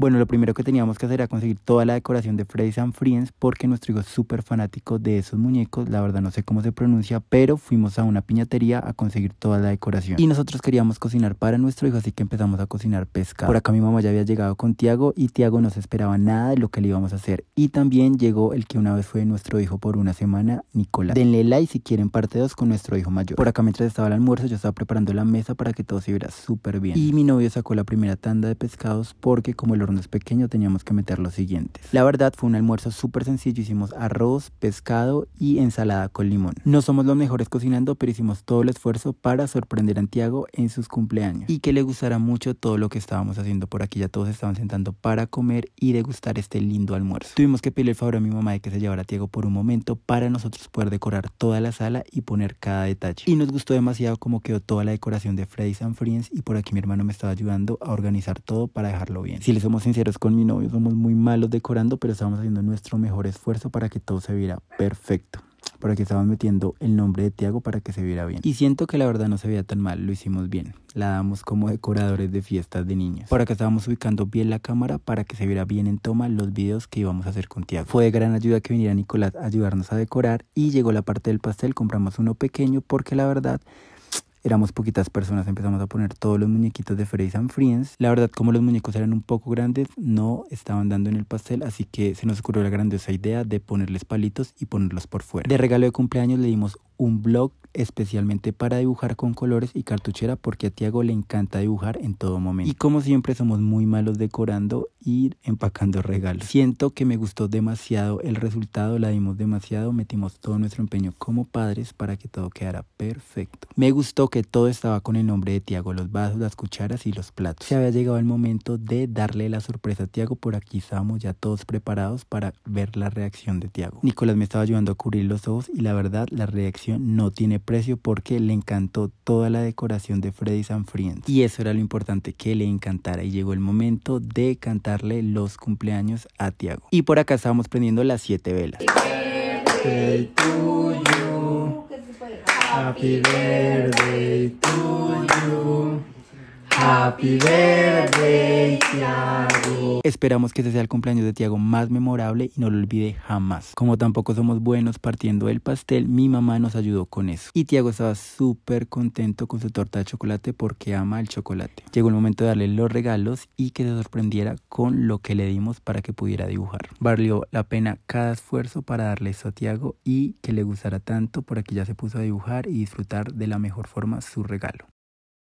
Bueno, lo primero que teníamos que hacer era conseguir toda la decoración de Freddy's and Friends porque nuestro hijo es súper fanático de esos muñecos, la verdad no sé cómo se pronuncia, pero fuimos a una piñatería a conseguir toda la decoración. Y nosotros queríamos cocinar para nuestro hijo, así que empezamos a cocinar pescado. Por acá mi mamá ya había llegado con Tiago y Tiago no se esperaba nada de lo que le íbamos a hacer. Y también llegó el que una vez fue nuestro hijo por una semana, Nicolás. Denle like si quieren parte 2 con nuestro hijo mayor. Por acá mientras estaba el almuerzo yo estaba preparando la mesa para que todo se viera súper bien. Y mi novio sacó la primera tanda de pescados porque como el es pequeño teníamos que meter los siguientes. La verdad fue un almuerzo súper sencillo, hicimos arroz, pescado y ensalada con limón. No somos los mejores cocinando, pero hicimos todo el esfuerzo para sorprender a Santiago en sus cumpleaños y que le gustara mucho todo lo que estábamos haciendo por aquí. Ya todos estaban sentando para comer y degustar este lindo almuerzo. Tuvimos que pedirle el favor a mi mamá de que se llevara a Tiago por un momento para nosotros poder decorar toda la sala y poner cada detalle. Y nos gustó demasiado cómo quedó toda la decoración de Freddy's and Friends y por aquí mi hermano me estaba ayudando a organizar todo para dejarlo bien. Si les somos sinceros con mi novio, somos muy malos decorando, pero estamos haciendo nuestro mejor esfuerzo para que todo se viera perfecto. Para que estábamos metiendo el nombre de Tiago para que se viera bien. Y siento que la verdad no se veía tan mal, lo hicimos bien. La damos como decoradores de fiestas de niños. Por acá estábamos ubicando bien la cámara para que se viera bien en toma los videos que íbamos a hacer con Tiago. Fue de gran ayuda que viniera Nicolás a ayudarnos a decorar y llegó la parte del pastel, compramos uno pequeño porque la verdad éramos poquitas personas, empezamos a poner todos los muñequitos de Freddy's and Friends. La verdad, como los muñecos eran un poco grandes, no estaban dando en el pastel, así que se nos ocurrió la grandiosa idea de ponerles palitos y ponerlos por fuera. De regalo de cumpleaños le dimos un blog especialmente para dibujar con colores y cartuchera porque a Tiago le encanta dibujar en todo momento. Y como siempre somos muy malos decorando, ir empacando regalos. Siento que me gustó demasiado el resultado, la dimos demasiado, metimos todo nuestro empeño como padres para que todo quedara perfecto. Me gustó que todo estaba con el nombre de Tiago, los vasos, las cucharas y los platos. Se había llegado el momento de darle la sorpresa a Tiago, por aquí estábamos ya todos preparados para ver la reacción de Tiago. Nicolás me estaba ayudando a cubrir los ojos y la verdad la reacción no tiene precio porque le encantó toda la decoración de Freddy San Friends. Y eso era lo importante, que le encantara y llegó el momento de cantar los cumpleaños a Tiago. Y por acá estábamos prendiendo las siete velas. Happy birthday, Tiago. Esperamos que este sea el cumpleaños de Tiago más memorable y no lo olvide jamás. Como tampoco somos buenos partiendo el pastel, mi mamá nos ayudó con eso. Y Tiago estaba súper contento con su torta de chocolate porque ama el chocolate. Llegó el momento de darle los regalos y que se sorprendiera con lo que le dimos para que pudiera dibujar. Valió la pena cada esfuerzo para darle eso a Tiago y que le gustara tanto por aquí ya se puso a dibujar y disfrutar de la mejor forma su regalo.